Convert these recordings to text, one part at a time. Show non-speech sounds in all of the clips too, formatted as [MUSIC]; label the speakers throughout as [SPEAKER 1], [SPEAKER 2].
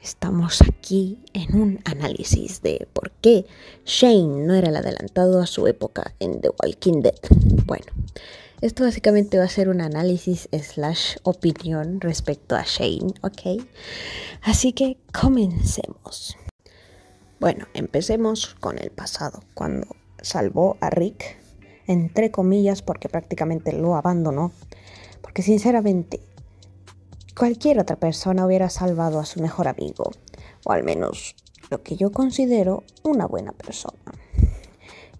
[SPEAKER 1] Estamos aquí en un análisis de por qué Shane no era el adelantado a su época en The Walking Dead. Bueno, esto básicamente va a ser un análisis slash opinión respecto a Shane, ¿ok? Así que comencemos. Bueno, empecemos con el pasado, cuando salvó a Rick, entre comillas, porque prácticamente lo abandonó. Porque sinceramente, cualquier otra persona hubiera salvado a su mejor amigo, o al menos lo que yo considero una buena persona.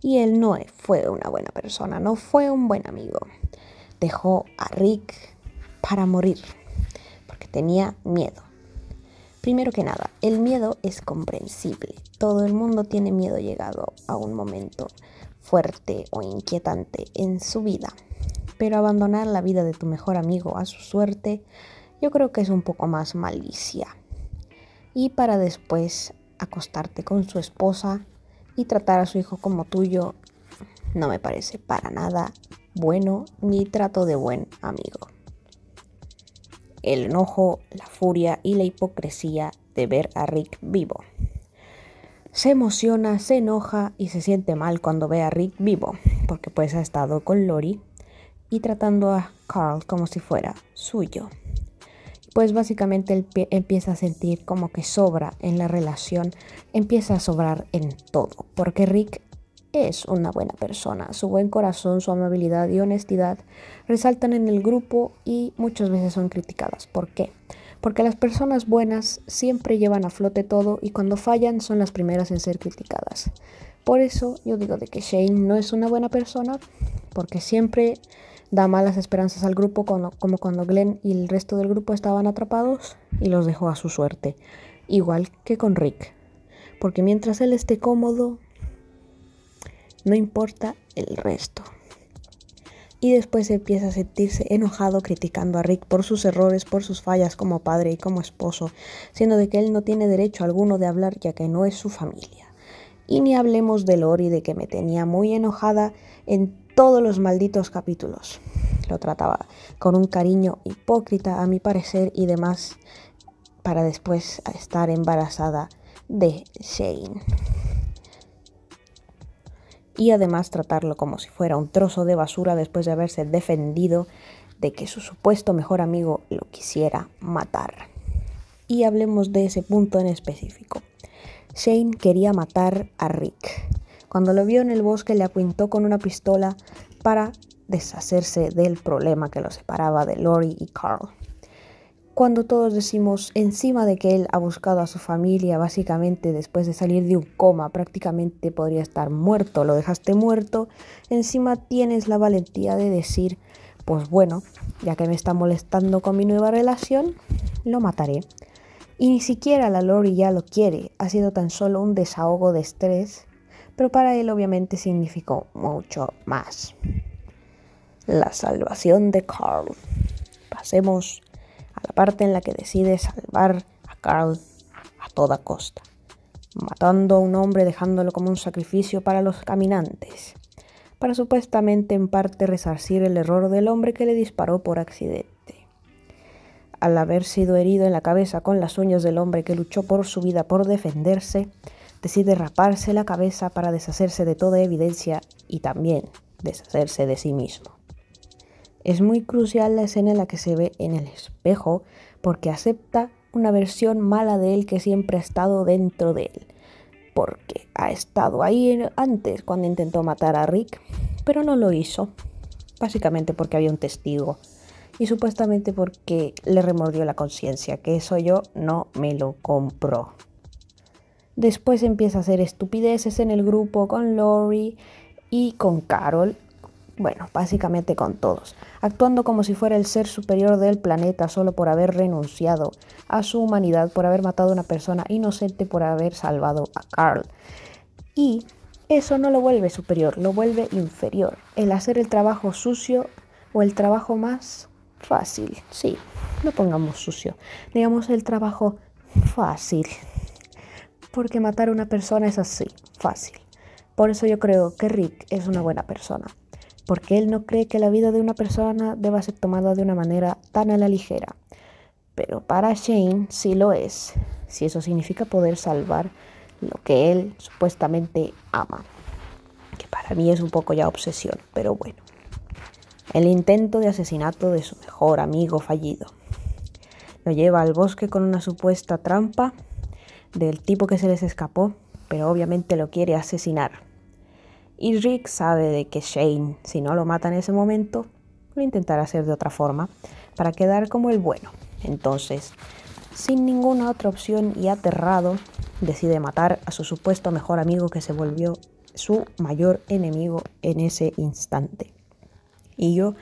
[SPEAKER 1] Y él no fue una buena persona, no fue un buen amigo. Dejó a Rick para morir, porque tenía miedo. Primero que nada, el miedo es comprensible. Todo el mundo tiene miedo llegado a un momento fuerte o inquietante en su vida. Pero abandonar la vida de tu mejor amigo a su suerte yo creo que es un poco más malicia. Y para después acostarte con su esposa y tratar a su hijo como tuyo, no me parece para nada bueno ni trato de buen amigo. El enojo, la furia y la hipocresía de ver a Rick vivo. Se emociona, se enoja y se siente mal cuando ve a Rick vivo, porque pues ha estado con Lori y tratando a Carl como si fuera suyo pues básicamente él empieza a sentir como que sobra en la relación, empieza a sobrar en todo, porque Rick es una buena persona, su buen corazón, su amabilidad y honestidad resaltan en el grupo y muchas veces son criticadas. ¿Por qué? Porque las personas buenas siempre llevan a flote todo y cuando fallan son las primeras en ser criticadas. Por eso yo digo de que Shane no es una buena persona, porque siempre da malas esperanzas al grupo como cuando Glenn y el resto del grupo estaban atrapados y los dejó a su suerte, igual que con Rick. Porque mientras él esté cómodo, no importa el resto. Y después empieza a sentirse enojado criticando a Rick por sus errores, por sus fallas como padre y como esposo, siendo de que él no tiene derecho alguno de hablar ya que no es su familia. Y ni hablemos de Lori, de que me tenía muy enojada en todos los malditos capítulos. Lo trataba con un cariño hipócrita a mi parecer y demás para después estar embarazada de Shane. Y además tratarlo como si fuera un trozo de basura después de haberse defendido de que su supuesto mejor amigo lo quisiera matar. Y hablemos de ese punto en específico. Shane quería matar a Rick cuando lo vio en el bosque le apuntó con una pistola para deshacerse del problema que lo separaba de Lori y Carl. Cuando todos decimos encima de que él ha buscado a su familia, básicamente después de salir de un coma, prácticamente podría estar muerto, lo dejaste muerto, encima tienes la valentía de decir, pues bueno, ya que me está molestando con mi nueva relación, lo mataré. Y ni siquiera la Lori ya lo quiere, ha sido tan solo un desahogo de estrés pero para él obviamente significó mucho más. La salvación de Carl. Pasemos a la parte en la que decide salvar a Carl a toda costa, matando a un hombre dejándolo como un sacrificio para los caminantes, para supuestamente en parte resarcir el error del hombre que le disparó por accidente al haber sido herido en la cabeza con las uñas del hombre que luchó por su vida por defenderse, decide raparse la cabeza para deshacerse de toda evidencia y también deshacerse de sí mismo. Es muy crucial la escena en la que se ve en el espejo porque acepta una versión mala de él que siempre ha estado dentro de él, porque ha estado ahí antes cuando intentó matar a Rick, pero no lo hizo, básicamente porque había un testigo y supuestamente porque le remordió la conciencia, que eso yo no me lo compro. Después empieza a hacer estupideces en el grupo con Lori y con Carol. Bueno, básicamente con todos, actuando como si fuera el ser superior del planeta solo por haber renunciado a su humanidad, por haber matado a una persona inocente, por haber salvado a Carl. Y eso no lo vuelve superior, lo vuelve inferior. El hacer el trabajo sucio o el trabajo más fácil, sí, no pongamos sucio, digamos el trabajo fácil porque matar a una persona es así, fácil. Por eso yo creo que Rick es una buena persona, porque él no cree que la vida de una persona deba ser tomada de una manera tan a la ligera. Pero para Shane sí lo es, si eso significa poder salvar lo que él supuestamente ama, que para mí es un poco ya obsesión, pero bueno. El intento de asesinato de su mejor amigo fallido. Lo lleva al bosque con una supuesta trampa del tipo que se les escapó, pero obviamente lo quiere asesinar. Y Rick sabe de que Shane, si no lo mata en ese momento, lo intentará hacer de otra forma para quedar como el bueno. Entonces, sin ninguna otra opción y aterrado, decide matar a su supuesto mejor amigo que se volvió su mayor enemigo en ese instante. Y yo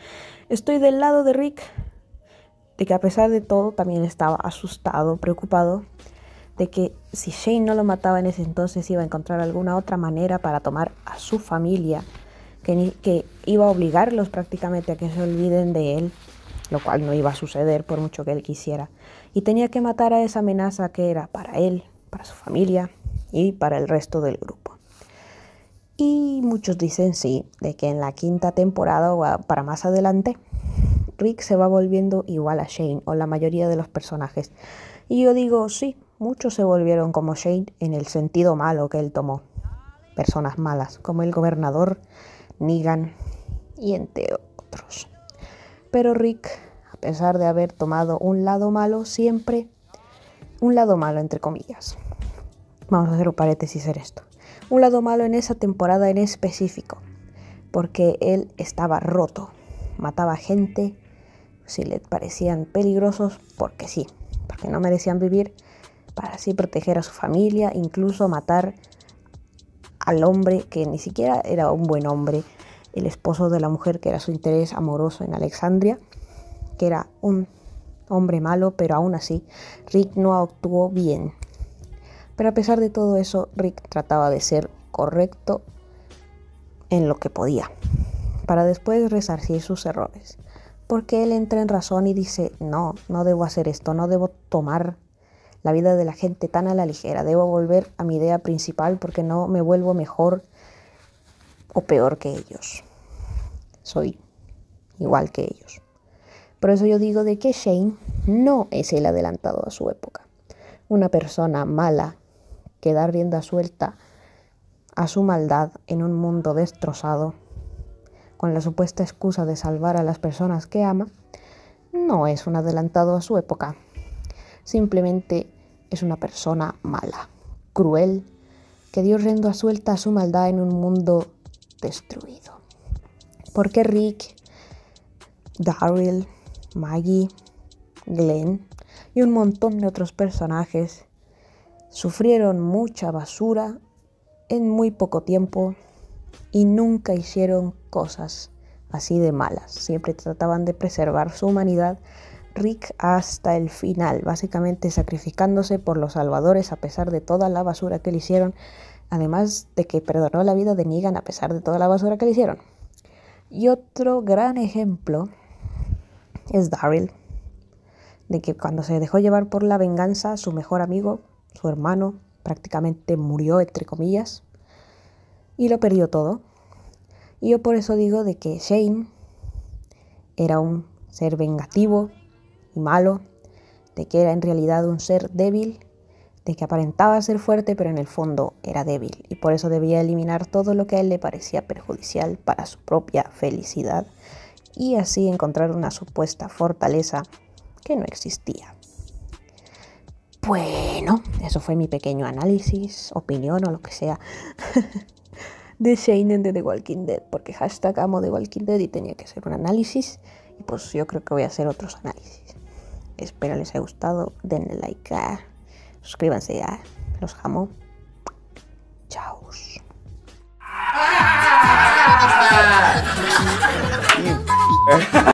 [SPEAKER 1] estoy del lado de Rick, de que a pesar de todo también estaba asustado, preocupado, de que si Shane no lo mataba en ese entonces iba a encontrar alguna otra manera para tomar a su familia, que, que iba a obligarlos prácticamente a que se olviden de él, lo cual no iba a suceder por mucho que él quisiera. Y tenía que matar a esa amenaza que era para él, para su familia y para el resto del grupo. Y muchos dicen sí, de que en la quinta temporada o para más adelante, Rick se va volviendo igual a Shane o la mayoría de los personajes. Y yo digo sí, Muchos se volvieron como Shane en el sentido malo que él tomó. Personas malas, como el gobernador, Negan y entre otros. Pero Rick, a pesar de haber tomado un lado malo, siempre un lado malo entre comillas. Vamos a hacer un paréntesis en esto. Un lado malo en esa temporada en específico, porque él estaba roto, mataba gente si le parecían peligrosos, porque sí, porque no merecían vivir para así proteger a su familia, incluso matar al hombre que ni siquiera era un buen hombre, el esposo de la mujer que era su interés amoroso en Alexandria, que era un hombre malo, pero aún así Rick no actuó bien. Pero a pesar de todo eso, Rick trataba de ser correcto en lo que podía, para después resarcir sus errores. Porque él entra en razón y dice, no, no debo hacer esto, no debo tomar la vida de la gente tan a la ligera. Debo volver a mi idea principal porque no me vuelvo mejor o peor que ellos. Soy igual que ellos. Por eso yo digo de que Shane no es el adelantado a su época. Una persona mala que da rienda suelta a su maldad en un mundo destrozado, con la supuesta excusa de salvar a las personas que ama, no es un adelantado a su época. Simplemente es una persona mala, cruel, que dio a suelta a su maldad en un mundo destruido. Porque Rick, Daryl, Maggie, Glenn y un montón de otros personajes sufrieron mucha basura en muy poco tiempo y nunca hicieron cosas así de malas. Siempre trataban de preservar su humanidad Rick hasta el final, básicamente sacrificándose por los salvadores a pesar de toda la basura que le hicieron, además de que perdonó la vida de Negan a pesar de toda la basura que le hicieron. Y otro gran ejemplo es Daryl, de que cuando se dejó llevar por la venganza, su mejor amigo, su hermano, prácticamente murió, entre comillas, y lo perdió todo. Y yo por eso digo de que Shane era un ser vengativo, malo, de que era en realidad un ser débil, de que aparentaba ser fuerte pero en el fondo era débil y por eso debía eliminar todo lo que a él le parecía perjudicial para su propia felicidad y así encontrar una supuesta fortaleza que no existía. Bueno, eso fue mi pequeño análisis, opinión o lo que sea [LAUGHS] de Shane de The Walking Dead, porque hashtag amo The Walking Dead y tenía que hacer un análisis y pues yo creo que voy a hacer otros análisis. Espero les haya gustado. Denle like. Ah. Suscríbanse ya. Ah. Los amo. Chao. [LAUGHS]